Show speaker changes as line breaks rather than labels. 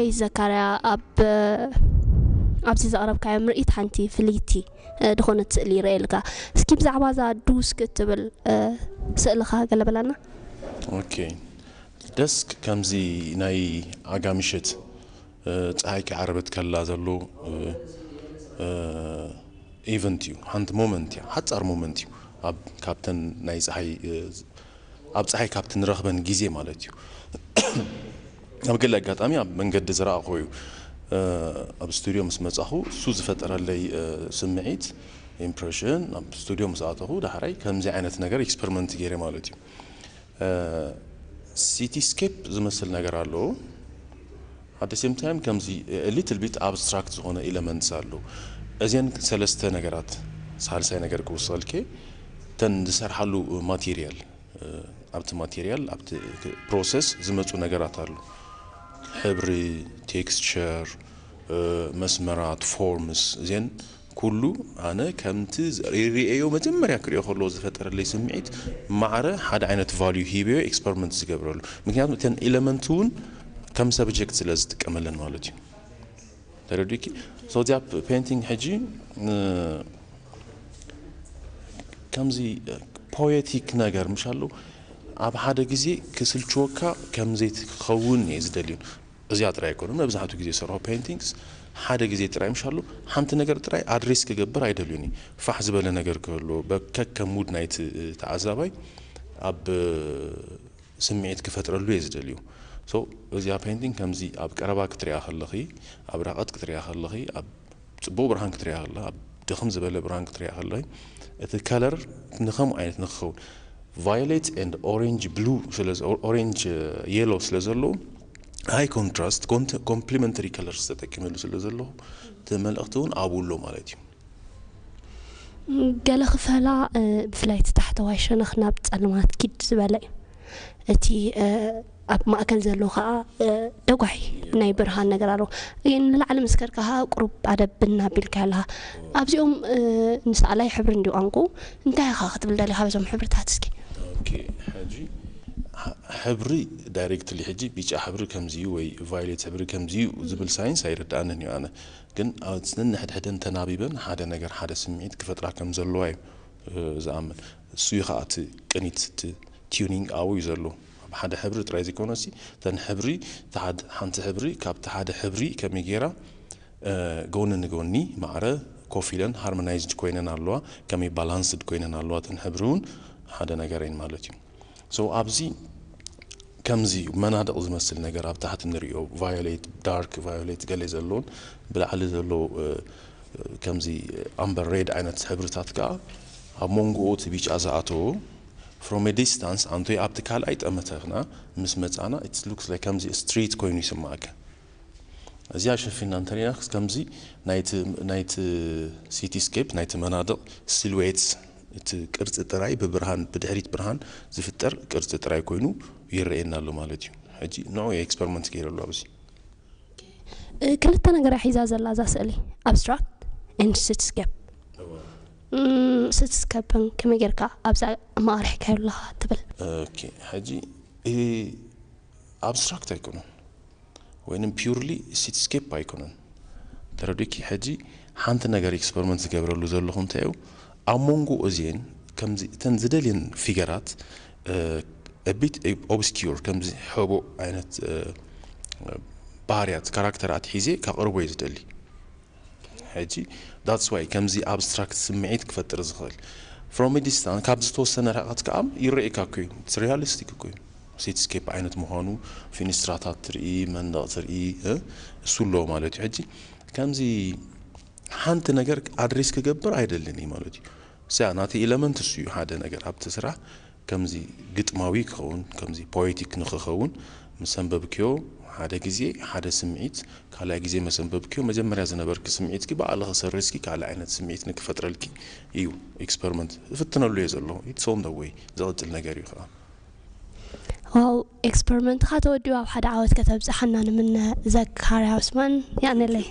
ከይ ዘካርያ ኣብዚ ዘቕረብካዮ ምርኢት ሓንቲ ፍልይቲ ድኾነት ስእሊ ይርአ ልካ እስኪ ብዛዕባ እዛ ዱስ ክትብል ስእልኻ ገለ በላና
ኦኬ ደስክ ከምዚ ናይ ኣጋ ምሽት ፀሓይ ክዓርብት ከላ ዘሎ ኢቨንት እዩ ሓንቲ ሞመንት እያ ሓፃር ሞመንት እዩ ካብተን ናይ ፀሓይ ኣብ ፀሓይ ካብቲ ንረኽበን ግዜ ማለት እዩ ኣብ ገለ ኣጋጣሚ ኣብ መንገዲ ዝረኣኽዩ ኣብ ስቱድዮ ምስ መፃኹ እሱ ዝፈጠረለይ ስምዒት ኢምፕሬሽን ኣብ ስቱድዮ ምስ ኣተኹ ዳሕራይ ከምዚ ዓይነት ነገር ኤክስፐሪመንት ገይረ ማለት እዩ ሲቲስኬፕ ዝመስል ነገር ኣለዎ ኣት ሴም ታይም ከምዚ ሊትል ቢት ኣብስትራክት ዝኾነ ኢለመንትስ ኣሎ እዚን ሰለስተ ነገራት ሳልሳይ ነገር ክውሰልከ ተን ዝሰርሓሉ ማቴሪያል ኣብቲ ማቴሪያል ኣብቲ ፕሮሰስ ዝመፁ ነገራት ኣሎ ሕብሪ ቴክስቸር uh, መስመራት ፎርምስ እዚአን ኩሉ ኣነ ከምቲ ሪእዮ መጀመርያ ክሪኦ ከለዎ ዝፈጠረለይ ስምዒት ማዕረ ሓደ ዓይነት ቫልዩ ሂብዮ ኤክስፐሪመንት ዝገብረሉ ምክንያቱ እተን ኤለመንት እውን ከም ሰብጀክት ስለ ዝጥቀመለን ማለት እዩ ተረዲኪ ሶዚያ ፔንቲንግ ሕጂ ከምዚ ፖየቲክ ነገር ምሻሉ ኣብ ሓደ ግዜ ክስልችወካ ከምዘይትኸውን እየ ዝደልዩን እዚያ ጥራይ ኮነ መብዛሕትኡ ግዜ ዝሰርሖ ፔንቲንግስ ሓደ ግዜ ጥራይ ምሻሉ ሓንቲ ነገር ጥራይ ኣድሬስ ክገብር አይደልዩኒ ፋሕ ዝበለ ነገር ክህልዎ ከከም ሙድ ናይቲ ተዓዛባይ ኣብ ስምዒት ክፈጥረሉ እየ ዝደልዩ ሶ እዚያ ፔንቲንግ ከምዚ ኣብ ቀረባ ክትሪያ ከለኺ ኣብ ራቐት ክትሪያ ከለኺ ኣብ ፅቡቅ ብርሃን ክትሪያ ከለ ኣብ ድኽም ዝበለ ብርሃን ክትሪያ ከለ እቲ ከለር ንከምኡ ዓይነት ንክኸውን ቫዮሌት ኤንድ ኦሬንጅ ብሉ ኦሬንጅ የሎ ስለ ዘለዎ ሃይ ኮንትራስት ኮምፕሊመንተሪ ከለርስ ተጠቂመሉ ስለ ዘለኹ ተመልእኽቲ እውን ኣብውሎ ማለት
እዩ ገለ ክፈላ ብፍላይ እቲ ታሕተዋይ ሸነኽ ናብ ፀልማት ኪድ ዝበለ እዩ እቲ ኣብ ማእከል ዘሎ ከዓ ደጓሒ ናይ ብርሃን ነገር ኣለዎ ንላዕሊ ምስከርካሃ ቁሩብ ኣደብና ኣቢልካ ኣለካ ኣብዚኦም ንሰኣላይ ሕብሪ እንዲቋንቁ እንታይ ኢኻ ክትብል ደሊኻ በዞም ሕብርታት እስኪ
ሕጂ ሕብሪ ዳይሬክትሊ ሕጂ ቢጫ ሕብሪ ከምዚዩ ወይ ቫዮሌት ሕብሪ ከምዚዩ ዝብል ሳይንስ ኣይረዳእንን እዩ ኣነ ግን ነንሕድሕደን ተናቢበን ሓደ ነገር ሓደ ስምዒት ክፈጥራ ከም ዘለዋ እዩ ዝኣምን እሱ ዩ ከዓ እቲ ቅኒት እቲ ቲዩኒንግ ኣብ እዩ ዘሎ ኣብ ሓደ ሕብሪ ጥራይ ዘይኮነ ሲ ተን ሕብሪ ሓንቲ ሕብሪ ካብቲ ሓደ ሕብሪ ከመይ ገይራ ጎኒ ንጎኒ ማዕረ ኮፍ ኢለን ሃርሞናይዝድ ኮይነን ኣለዋ ከመይ ባላንስድ ኮይነን ኣለዋ ተን ሕብሪ እውን ሓደ ነገር ማለት እዩ ሶ ኣብዚ ከምዚ መናድቕ ዝመስል ነገር ኣብ ታሕቲ ንሪኦ ቫዮሌት ዳርክ ቫዮሌት ገለ ዘለዎን ብላዕሊ ዘሎ ከምዚ ኣምበር ሬድ ዓይነት ሕብርታት ከዓ ኣብ መንጎኡ እቲ ቢጫ ዝኣተዎ ፍሮም ዲስታንስ ኣንቶይ ኣብቲ ካልኣይ ጠመተና ምስ መፃና ኢትስ ሉክስ ላይ ከምዚ ስትሪት ኮይኑ ይስማዓከ እዚኣ ሸፊና እንተሪና ከምዚ ናይቲ ሲቲስኬፕ ናይቲ መናድቕ ሲልዌትስ እቲ ቅርፂ ጥራይ ብብርሃን ብድሕሪት ብርሃን ዝፍጠር ቅርፂ ጥራይ ኮይኑ ይረአየና ኣሎ ማለት እዩ ሕጂ ንዑ ኤክስፐሪመንት ገይረ ኣሎ ኣብዚ
ክልተ ነገር ሒዛ ዘላ እዛ ስእሊ ኣብስትራክት ኤን ስትስኬፕ ስትስኬፕን ከመይ ጌርካ ኣብዛ ማቕሪሕካዮ ኣለካ
ትብል ሕጂ ኣብስትራክት ኣይኮነን ወይንም ፒርሊ ስትስኬፕ ኣይኮነን ተረዲኪ ሕጂ ሓንቲ ነገር ኤክስፐሪመንት ዝገብረሉ ዘለኹ እንታይ እዩ ኣብ መንጎ እዚአን ከምዚ እተን ዝደልየን ፊገራት ቢት ኦብስኪር ከምዚ ሕቡእ ዓይነት ባህርያት ካራክተር ኣትሒዜ ከቅርቦ እዩ ዝደሊ ሕጂ ዳትስ ዋይ ከምዚ ኣብስትራክት ስምዒት ክፈጥር ዝኽእል ፍሮም ዲስታንስ ካብ ዝተወሰነ ርሕቐት ከዓ ይረአካ ኮ እዩ ሪያሊስቲክ ኮ እዩ ሴትስኬፕ ዓይነት ምዃኑ ፊኒስትራታት ትርኢ መንደቕ ትርኢ እሱ ኣሎ ማለት እዩ ሕጂ ከምዚ ሓንቲ ነገር ኣድሬስ ክገብር ኣይደልን እዩ ማለት እዩ ስያ ናቲ ኢለመንት እሱ እዩ ሓደ ነገር ኣብቲ ስራሕ ከምዚ ግጥማዊ ክኸውን ከምዚ ፖቲክ ንክኸውን ምሰንበብክዮ ሓደ ግዜ ሓደ ስምዒት ካልኣይ ግዜ መሰንበብክዮ መጀመርያ ዝነበርኪ ስምዒት በኣለ ክሰርስኪ ካልእ ዓይነት ስምዒት ንክፈጥረልኪ እዩ ኤክስፐሪመንት እፍትነሉ እየ ዘለኹ ኢትሶም ደወይ ዝቕፅል ነገር እዩ ከዓ
ዋው ኤክስፐሪመንትካ ተወዲዩ ኣብ ሓደ ዓወት ከተብፅሓና ንምነ ዘካርያ ዑስማን ያእነለይ